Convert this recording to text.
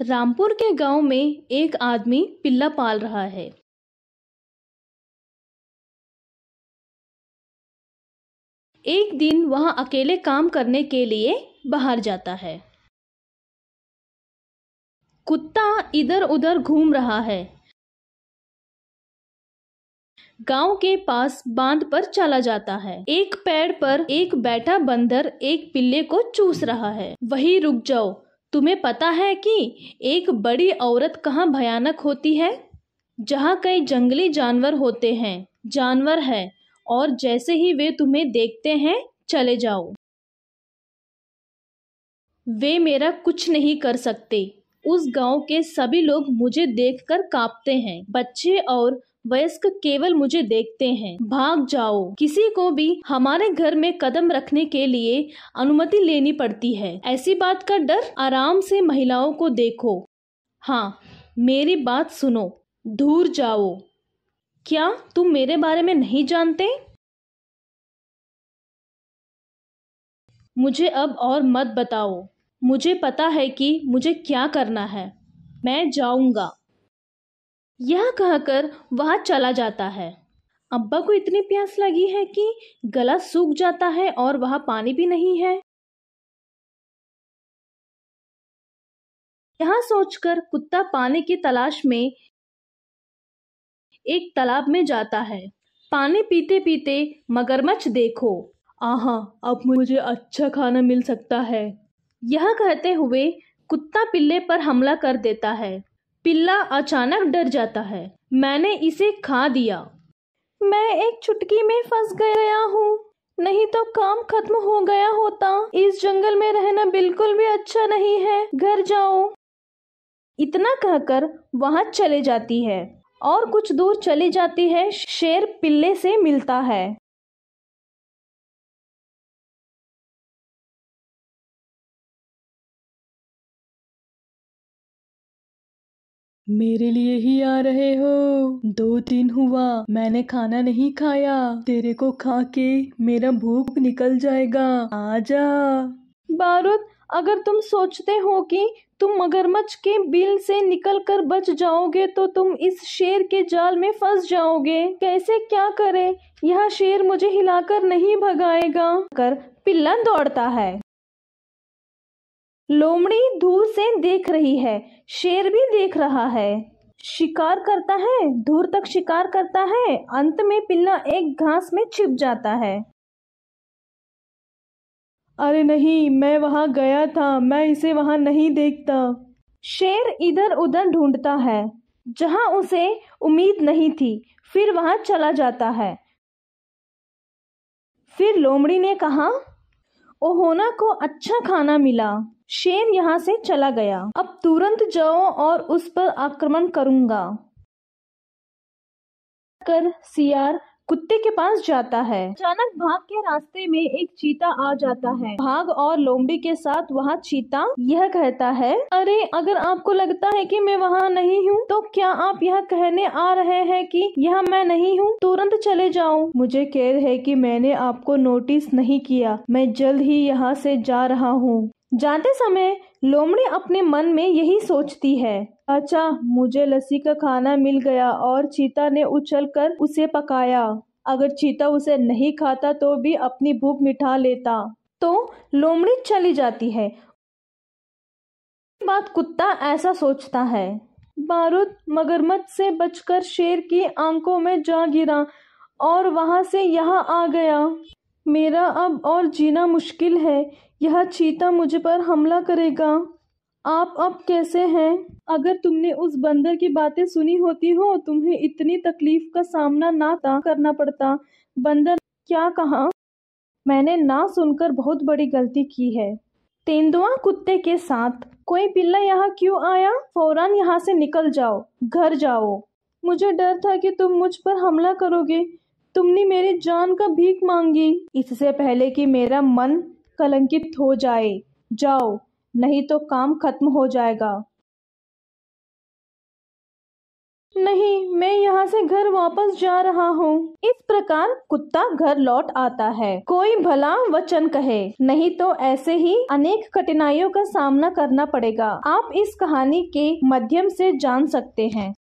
रामपुर के गांव में एक आदमी पिल्ला पाल रहा है एक दिन वह अकेले काम करने के लिए बाहर जाता है कुत्ता इधर उधर घूम रहा है गांव के पास बांध पर चला जाता है एक पेड़ पर एक बैठा बंदर एक पिल्ले को चूस रहा है वही रुक जाओ तुम्हें पता है कि एक बड़ी औरत कहाँ भयानक होती है जहाँ कई जंगली जानवर होते हैं जानवर है और जैसे ही वे तुम्हें देखते हैं चले जाओ वे मेरा कुछ नहीं कर सकते उस गांव के सभी लोग मुझे देखकर कांपते हैं बच्चे और वयस्क केवल मुझे देखते हैं भाग जाओ किसी को भी हमारे घर में कदम रखने के लिए अनुमति लेनी पड़ती है ऐसी बात का डर आराम से महिलाओं को देखो हाँ मेरी बात सुनो दूर जाओ क्या तुम मेरे बारे में नहीं जानते मुझे अब और मत बताओ मुझे पता है कि मुझे क्या करना है मैं जाऊंगा यह कहकर वह चला जाता है अब्बा को इतनी प्यास लगी है कि गला सूख जाता है और वह पानी भी नहीं है यह सोचकर कुत्ता पानी की तलाश में एक तालाब में जाता है पानी पीते पीते मगरमच्छ देखो आहा अब मुझे अच्छा खाना मिल सकता है यह कहते हुए कुत्ता पिल्ले पर हमला कर देता है पिल्ला अचानक डर जाता है मैंने इसे खा दिया मैं एक चुटकी में फंस गया हूँ नहीं तो काम खत्म हो गया होता इस जंगल में रहना बिल्कुल भी अच्छा नहीं है घर जाओ इतना कहकर वहाँ चले जाती है और कुछ दूर चली जाती है शेर पिल्ले से मिलता है मेरे लिए ही आ रहे हो दो दिन हुआ मैंने खाना नहीं खाया तेरे को खा के मेरा भूख निकल जाएगा जा बारूद अगर तुम सोचते हो कि तुम मगरमच्छ के बिल से निकल कर बच जाओगे तो तुम इस शेर के जाल में फंस जाओगे कैसे क्या करे यह शेर मुझे हिलाकर नहीं भगाएगा कर पिल्लन दौड़ता है लोमड़ी दूर से देख रही है शेर भी देख रहा है शिकार करता है दूर तक शिकार करता है अंत में पिल्ला एक घास में छिप जाता है अरे नहीं मैं वहाँ गया था मैं इसे वहां नहीं देखता शेर इधर उधर ढूंढता है जहाँ उसे उम्मीद नहीं थी फिर वहाँ चला जाता है फिर लोमड़ी ने कहा ओहोना को अच्छा खाना मिला शेर यहाँ से चला गया अब तुरंत जाओ और उस पर आक्रमण करूंगा कर सियार कुत्ते के पास जाता है अचानक भाग के रास्ते में एक चीता आ जाता है भाग और लोमड़ी के साथ वहाँ चीता यह कहता है अरे अगर आपको लगता है कि मैं वहाँ नहीं हूँ तो क्या आप यह कहने आ रहे हैं कि यह मैं नहीं हूँ तुरंत चले जाऊँ मुझे कैद है कि मैंने आपको नोटिस नहीं किया मैं जल्द ही यहाँ से जा रहा हूँ जाते समय लोमड़ी अपने मन में यही सोचती है अच्छा मुझे लस्सी का खाना मिल गया और चीता ने उछलकर उसे पकाया अगर चीता उसे नहीं खाता तो भी अपनी भूख मिठा लेता तो लोमड़ी चली जाती है बात कुत्ता ऐसा सोचता है बारूद मगरमच्छ से बचकर शेर की आंखों में जा गिरा और वहां से यहाँ आ गया मेरा अब और जीना मुश्किल है यह चीता मुझ पर हमला करेगा आप अब कैसे हैं अगर तुमने उस बंदर की बातें सुनी होती हो तुम्हें इतनी तकलीफ का सामना ना करना पड़ता बंदर क्या कहा मैंने ना सुनकर बहुत बड़ी गलती की है तेंदुआ कुत्ते के साथ कोई पिल्ला यहाँ क्यों आया फौरन यहाँ से निकल जाओ घर जाओ मुझे डर था कि तुम मुझ पर हमला करोगे तुमने मेरे जान का भीख मांगी इससे पहले कि मेरा मन कलंकित हो जाए जाओ नहीं तो काम खत्म हो जाएगा नहीं मैं यहाँ से घर वापस जा रहा हूँ इस प्रकार कुत्ता घर लौट आता है कोई भला वचन कहे नहीं तो ऐसे ही अनेक कठिनाइयों का सामना करना पड़ेगा आप इस कहानी के माध्यम से जान सकते हैं